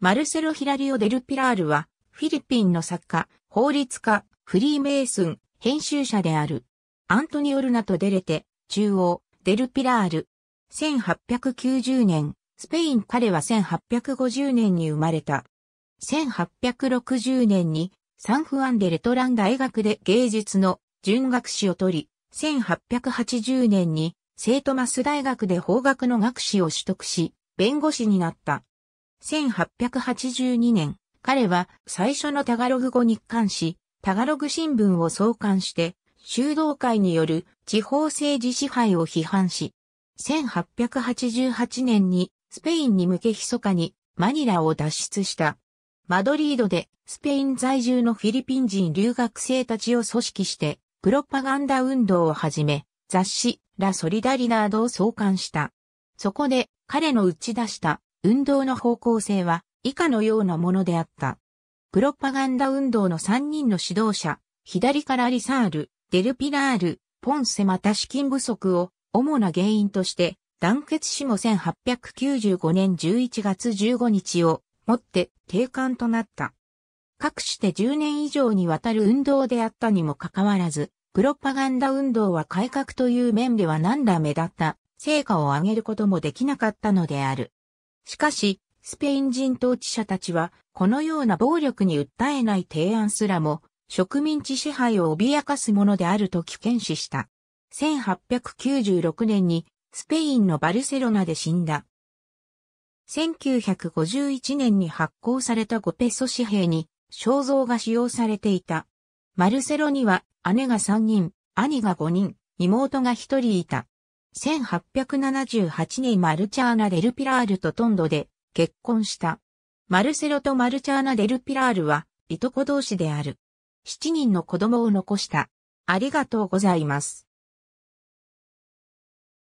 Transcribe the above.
マルセロ・ヒラリオ・デル・ピラールは、フィリピンの作家、法律家、フリーメイスン、編集者である。アントニオルナとデレテ、中央、デル・ピラール。1890年、スペイン彼は1850年に生まれた。1860年に、サンフアンデ・レトラン大学で芸術の準学士を取り、1880年に、聖トマス大学で法学の学士を取得し、弁護士になった。1882年、彼は最初のタガログ語に関し、タガログ新聞を創刊して、修道会による地方政治支配を批判し、1888年にスペインに向け密かにマニラを脱出した。マドリードでスペイン在住のフィリピン人留学生たちを組織して、プロパガンダ運動をはじめ、雑誌ラ・ソリダリナードを創刊した。そこで彼の打ち出した運動の方向性は以下のようなものであった。プロパガンダ運動の3人の指導者、左からリサール、デルピラール、ポンセまた資金不足を主な原因として団結しも1895年11月15日をもって定款となった。各して10年以上にわたる運動であったにもかかわらず、プロパガンダ運動は改革という面では何ら目立った成果を上げることもできなかったのである。しかし、スペイン人統治者たちは、このような暴力に訴えない提案すらも、植民地支配を脅かすものであると危険視した。1896年に、スペインのバルセロナで死んだ。1951年に発行された5ペソ紙幣に肖像が使用されていた。マルセロには姉が3人、兄が5人、妹が1人いた。1878年マルチャーナ・デル・ピラールとトンドで結婚した。マルセロとマルチャーナ・デル・ピラールは、いとこ同士である。7人の子供を残した。ありがとうございます。